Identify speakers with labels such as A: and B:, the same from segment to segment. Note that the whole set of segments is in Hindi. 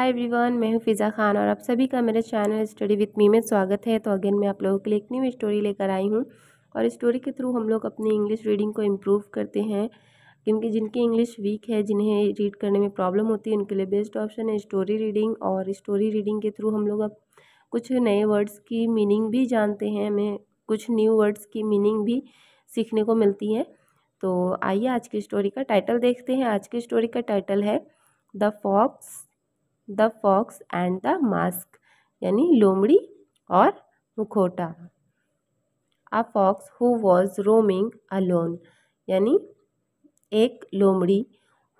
A: हाय एवरीवन मैं हूँ फ़िज़ा खान और आप सभी का मेरे चैनल स्टडी विथ मी में स्वागत है तो अगेन मैं आप लोगों के लिए एक न्यू स्टोरी लेकर आई हूँ और स्टोरी के थ्रू हम लोग अपनी इंग्लिश रीडिंग को इम्प्रूव करते हैं क्योंकि जिनकी इंग्लिश वीक है जिन्हें रीड करने में प्रॉब्लम होती है उनके लिए बेस्ट ऑप्शन है स्टोरी रीडिंग और स्टोरी रीडिंग के थ्रू हम लोग अब कुछ नए वर्ड्स की मीनिंग भी जानते हैं हमें कुछ न्यू वर्ड्स की मीनिंग भी सीखने को मिलती है तो आइए आज की स्टोरी का टाइटल देखते हैं आज की स्टोरी का टाइटल है the fox the fox and the mask यानी लोमड़ी और मुखोटा a fox who was roaming alone यानी एक लोमड़ी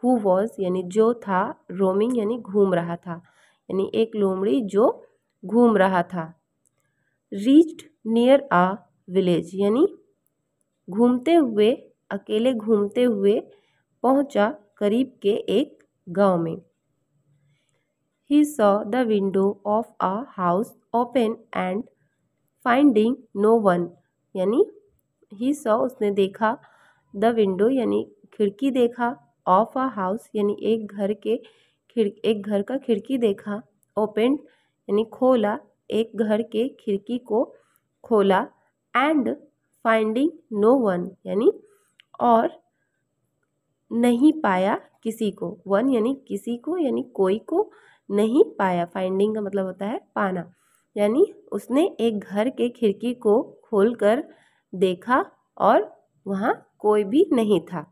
A: हु वॉज यानी जो था रोमिंग यानी घूम रहा था यानी एक लोमड़ी जो घूम रहा था रीच्ड नियर अ विलेज यानी घूमते हुए अकेले घूमते हुए पहुंचा करीब के एक गांव में he saw the window of a house open and finding no one यानी ही सॉ उसने देखा द विंडो यानी खिड़की देखा ऑफ अ हाउस यानी एक घर के खिड़ एक घर का खिड़की देखा ओपन यानी खोला एक घर के खिड़की को खोला एंड फाइंडिंग नो वन यानी और नहीं पाया किसी को वन यानी किसी को यानी कोई को नहीं पाया फाइंडिंग का मतलब होता है पाना यानी उसने एक घर के खिड़की को खोलकर देखा और वहाँ कोई भी नहीं था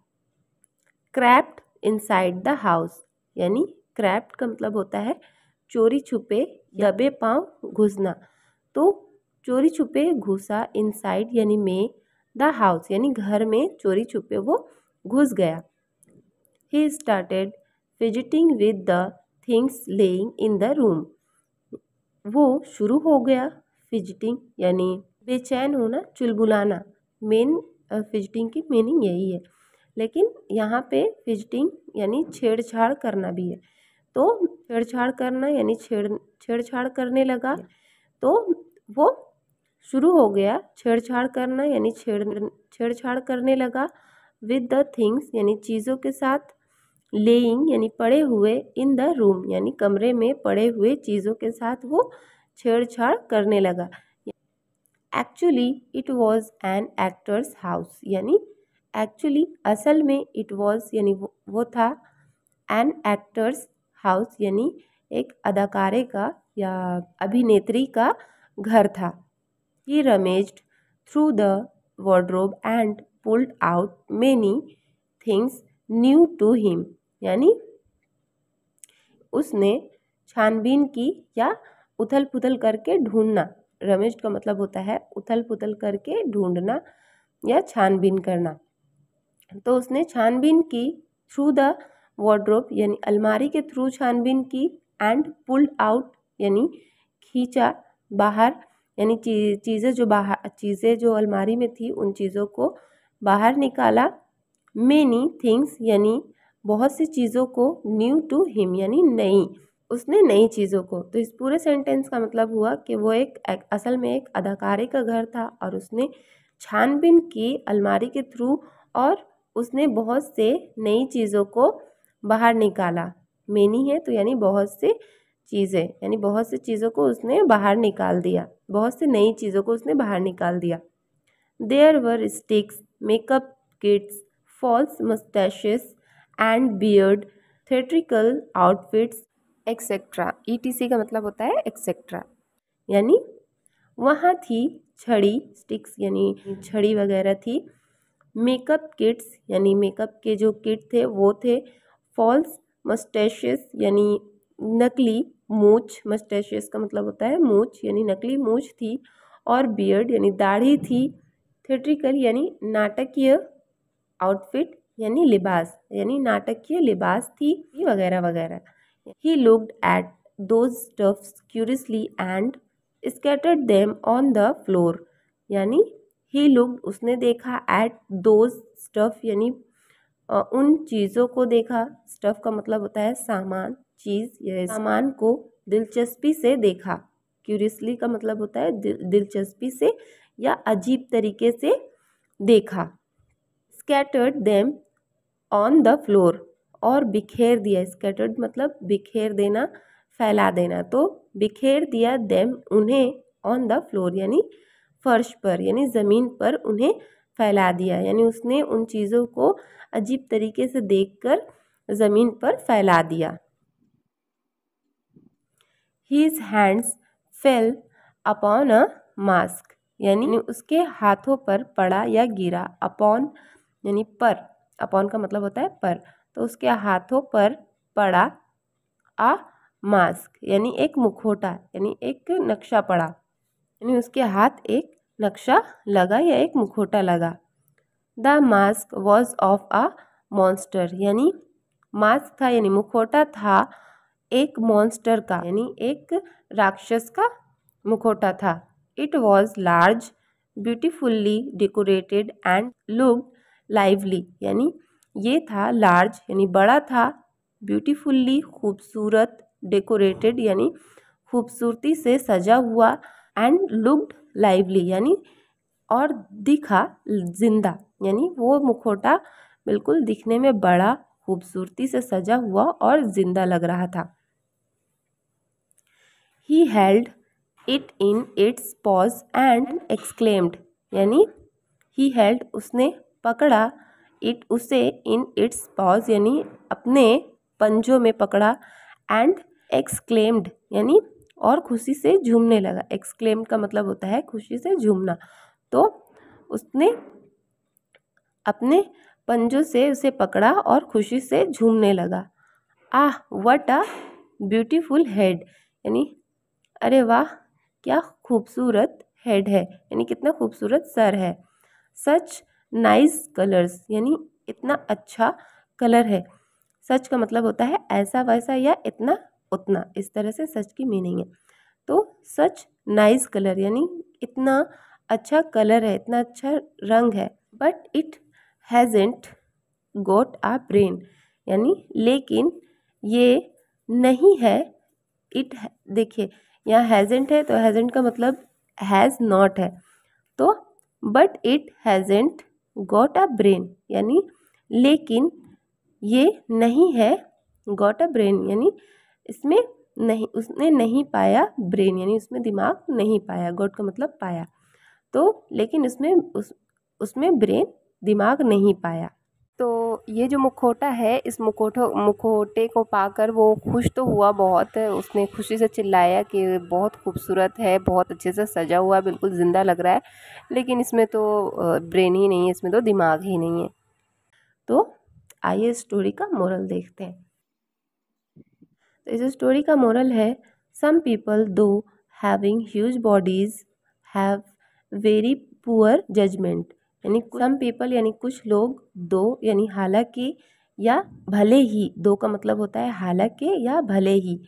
A: क्रैप्ट इनसाइड द हाउस यानी क्रैप्ट का मतलब होता है चोरी छुपे दबे पाँव घुसना तो चोरी छुपे घुसा इनसाइड यानी में द हाउस यानी घर में चोरी छुपे वो घुस गया he started fidgeting with the things lying in the room वो शुरू हो गया फिजटिंग यानी बेचैन होना चुलबुलाना मेन फिजटिंग की मीनिंग यही है लेकिन यहाँ पे फिजटिंग यानी छेड़छाड़ करना भी है तो छेड़छाड़ करना यानी छेड़ छेड़छाड़ करने लगा तो वो शुरू हो गया छेड़छाड़ करना यानी छेड़ छेड़छाड़ करने लगा विद द थिंग्स यानी चीज़ों के साथ लेइंग यानी पड़े हुए इन द रूम यानी कमरे में पड़े हुए चीज़ों के साथ वो छेड़छाड़ करने लगा actually it was an actor's house यानी एक्चुअली असल में इट वॉज यानी वो, था एन एक्टर्स हाउस यानी एक अदाकारे का या अभिनेत्री का घर था he rummaged through the wardrobe and pulled out many things new to him यानी उसने छानबीन की या उथल पुथल करके ढूंढना रमेश का मतलब होता है उथल पुथल करके ढूंढना या छानबीन करना तो उसने छानबीन की थ्रू द वार्ड्रोप यानी अलमारी के थ्रू छानबीन की एंड पुल्ड आउट यानी खींचा बाहर यानी चीज़ें जो बाहर चीज़ें जो अलमारी में थी उन चीज़ों को बाहर निकाला मेनी थिंग्स यानी बहुत सी चीज़ों को न्यू टू हिम यानी नई उसने नई चीज़ों को तो इस पूरे सेंटेंस का मतलब हुआ कि वो एक, एक असल में एक अदाकारे का घर था और उसने छानबीन की अलमारी के थ्रू और उसने बहुत से नई चीज़ों को बाहर निकाला मेनी है तो यानी बहुत से चीज़ें यानी बहुत सी चीज़ों को उसने बाहर निकाल दिया बहुत से नई चीज़ों को उसने बाहर निकाल दिया there were sticks makeup kits false moustaches and beard theatrical outfits etcetera ई का मतलब होता है एक्सेट्रा यानी वहाँ थी छड़ी स्टिक्स यानी छड़ी वगैरह थी मेकअप किट्स यानी मेकअप के जो किट थे वो थे फॉल्स मस्टेशियस यानी नकली मूछ मस्टेशियस का मतलब होता है मूछ यानी नकली मूछ थी और बियर्ड यानी दाढ़ी थी थिएट्रिकल यानी नाटकीय आउटफिट यानी लिबास यानी नाटकीय लिबास थी वगैरह वगैरह he looked at those stuffs curiously and scattered them on the floor यानी ही लुक्ड उसने देखा एट दोज स्टफ यानी उन चीज़ों को देखा स्टफ का मतलब होता है सामान चीज़ या सामान को दिलचस्पी से देखा क्यूरियसली का मतलब होता है दिल, दिलचस्पी से या अजीब तरीके से देखा scattered them on the floor और बिखेर दिया स्केटर्ड मतलब बिखेर देना फैला देना तो बिखेर दिया देम उन्हें ऑन द फ्लोर यानी फर्श पर यानी ज़मीन पर उन्हें फैला दिया यानी उसने उन चीज़ों को अजीब तरीके से देखकर ज़मीन पर फैला दिया his hands fell upon a mask यानी उसके हाथों पर पड़ा या गिरा अपॉन यानी पर अपॉन का मतलब होता है पर तो उसके हाथों पर पड़ा आ मास्क यानी एक मुखोटा यानी एक नक्शा पड़ा यानी उसके हाथ एक नक्शा लगा या एक मुखोटा लगा the mask was of a monster यानी मास्क था यानी मुखोटा था एक मॉन्स्टर का यानी एक राक्षस का मुखोटा था it was large beautifully decorated and looked lively यानी ये था लार्ज यानी बड़ा था ब्यूटीफुल्ली खूबसूरत डेकोरेटेड यानी खूबसूरती से सजा हुआ एंड लुक्ड लाइवली यानी और दिखा जिंदा यानी वो मुखोटा बिल्कुल दिखने में बड़ा खूबसूरती से सजा हुआ और जिंदा लग रहा था he held it in its paws and exclaimed यानी ही हेल्ड उसने पकड़ा इट उसे इन इट्स पॉज यानी अपने पंजों में पकड़ा एंड एक्सक्लेम्ड यानी और खुशी से झूमने लगा एक्सक्लेम का मतलब होता है खुशी से झूमना तो उसने अपने पंजों से उसे पकड़ा और खुशी से झूमने लगा ah what a beautiful head यानी अरे वाह क्या खूबसूरत हेड है यानी कितना खूबसूरत सर है सच नाइस कलर्स यानी इतना अच्छा कलर है सच का मतलब होता है ऐसा वैसा या इतना उतना इस तरह से सच की मीनिंग है तो सच नाइस कलर यानी इतना अच्छा कलर है इतना अच्छा रंग है but it hasn't got a brain यानी लेकिन ये नहीं है इट देखिए यहाँ हैजेंट है तो हैजेंट का मतलब हैज़ नॉट है तो but it hasn't got a brain यानी लेकिन ये नहीं है गॉट अ ब्रेन यानी इसमें नहीं उसने नहीं पाया ब्रेन यानी उसमें दिमाग नहीं पाया गॉट का मतलब पाया तो लेकिन उसमें उस उसमें ब्रेन दिमाग नहीं पाया तो ये जो मुखोटा है इस मुखोटो मुखोटे को पाकर वो खुश तो हुआ बहुत उसने खुशी से चिल्लाया कि बहुत खूबसूरत है बहुत अच्छे से सजा हुआ बिल्कुल ज़िंदा लग रहा है लेकिन इसमें तो ब्रेन ही नहीं है इसमें तो दिमाग ही नहीं है तो आइए स्टोरी का मोरल देखते हैं तो इस स्टोरी का मोरल है some people though having huge bodies have very poor judgement यानी सम पीपल यानी कुछ लोग दो यानी हालांकि या भले ही दो का मतलब होता है हालांकि या भले ही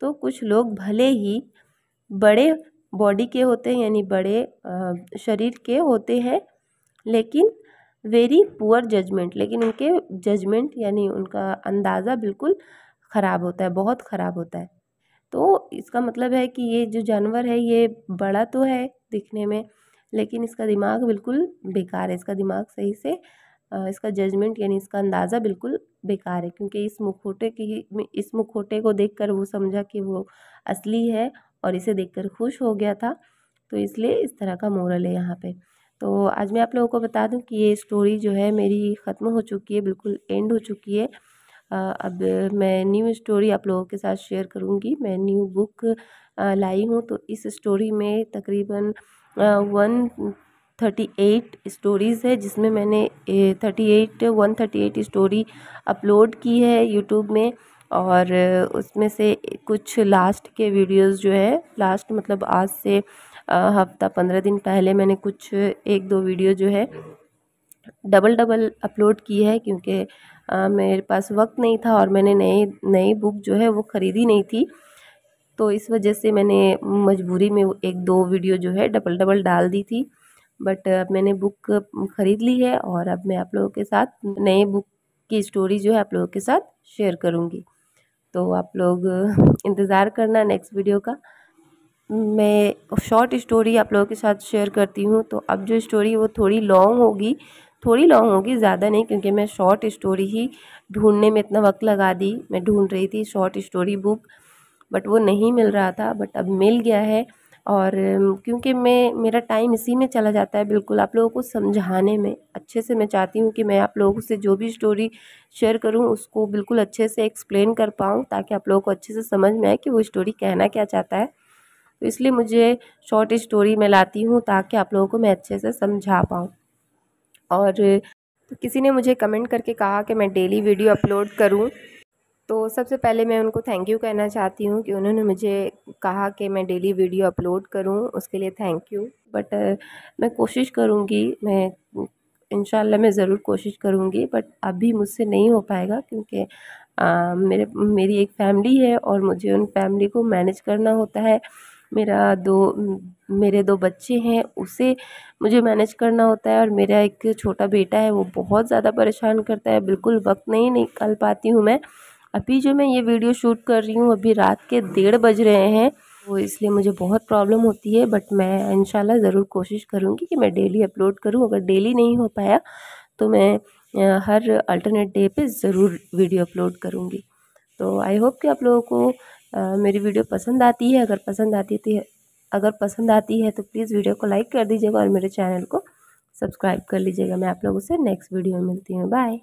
A: तो कुछ लोग भले ही बड़े बॉडी के होते हैं यानी बड़े शरीर के होते हैं लेकिन वेरी पुअर जजमेंट लेकिन उनके जजमेंट यानी उनका अंदाज़ा बिल्कुल ख़राब होता है बहुत ख़राब होता है तो इसका मतलब है कि ये जो जानवर है ये बड़ा तो है दिखने में लेकिन इसका दिमाग बिल्कुल बेकार है इसका दिमाग सही से इसका जजमेंट यानी इसका अंदाज़ा बिल्कुल बेकार है क्योंकि इस मुखोटे की इस मुखोटे को देखकर वो समझा कि वो असली है और इसे देखकर खुश हो गया था तो इसलिए इस तरह का मोरल है यहाँ पे तो आज मैं आप लोगों को बता दूं कि ये स्टोरी जो है मेरी ख़त्म हो चुकी है बिल्कुल एंड हो चुकी है अब मैं न्यू स्टोरी आप लोगों के साथ शेयर करूँगी मैं न्यू बुक लाई हूँ तो इस स्टोरी में तकरीबन वन थर्टी एट स्टोरीज़ है जिसमें मैंने thirty eight one thirty eight story upload की है यूट्यूब में और उसमें से कुछ लास्ट के वीडियोस जो है लास्ट मतलब आज से हफ्ता पंद्रह दिन पहले मैंने कुछ एक दो वीडियो जो है डबल डबल अपलोड की है क्योंकि मेरे पास वक्त नहीं था और मैंने नई नई बुक जो है वो ख़रीदी नहीं थी तो इस वजह से मैंने मजबूरी में एक दो वीडियो जो है डबल डबल डाल दी थी बट अब मैंने बुक ख़रीद ली है और अब मैं आप लोगों के साथ नए बुक की स्टोरी जो है आप लोगों के साथ शेयर करूँगी तो आप लोग इंतज़ार करना नेक्स्ट वीडियो का मैं शॉर्ट स्टोरी आप लोगों के साथ शेयर करती हूँ तो अब जो स्टोरी वो थोड़ी लॉन्ग होगी थोड़ी लॉन्ग होगी ज़्यादा नहीं क्योंकि मैं शॉर्ट स्टोरी ही ढूंढने में इतना वक्त लगा दी मैं ढूंढ रही थी शॉर्ट स्टोरी बुक बट वो नहीं मिल रहा था बट अब मिल गया है और क्योंकि मैं मेरा टाइम इसी में चला जाता है बिल्कुल आप लोगों को समझाने में अच्छे से मैं चाहती हूँ कि मैं आप लोगों से जो भी स्टोरी शेयर करूँ उसको बिल्कुल अच्छे से एक्सप्लेन कर पाऊँ ताकि आप लोगों को अच्छे से समझ में आए कि वो स्टोरी कहना क्या चाहता है तो इसलिए मुझे शॉर्ट स्टोरी में लाती हूँ ताकि आप लोगों को मैं अच्छे से समझा पाऊँ और तो किसी ने मुझे कमेंट करके कहा कि मैं डेली वीडियो अपलोड करूँ तो सबसे पहले मैं उनको थैंक यू कहना चाहती हूँ कि उन्होंने मुझे कहा कि मैं डेली वीडियो अपलोड करूँ उसके लिए थैंक यू बट मैं कोशिश करूँगी मैं इन मैं ज़रूर कोशिश करूँगी बट अभी मुझसे नहीं हो पाएगा क्योंकि मेरे मेरी एक फैमिली है और मुझे उन फैमिली को मैनेज करना होता है मेरा दो मेरे दो बच्चे हैं उसे मुझे मैनेज करना होता है और मेरा एक छोटा बेटा है वो बहुत ज़्यादा परेशान करता है बिल्कुल वक्त नहीं निकाल पाती हूँ मैं अभी जो मैं ये वीडियो शूट कर रही हूँ अभी रात के डेढ़ बज रहे हैं वो तो इसलिए मुझे बहुत प्रॉब्लम होती है बट मैं इन ज़रूर कोशिश करूँगी कि मैं डेली अपलोड करूँ अगर डेली नहीं हो पाया तो मैं हर अल्टरनेट डे पे ज़रूर वीडियो अपलोड करूँगी तो आई होप कि आप लोगों को आ, मेरी वीडियो पसंद आती है अगर पसंद आती थी अगर पसंद आती है तो प्लीज़ वीडियो को लाइक कर दीजिएगा और मेरे चैनल को सब्सक्राइब कर लीजिएगा मैं आप लोगों से नेक्स्ट वीडियो में मिलती हूँ बाय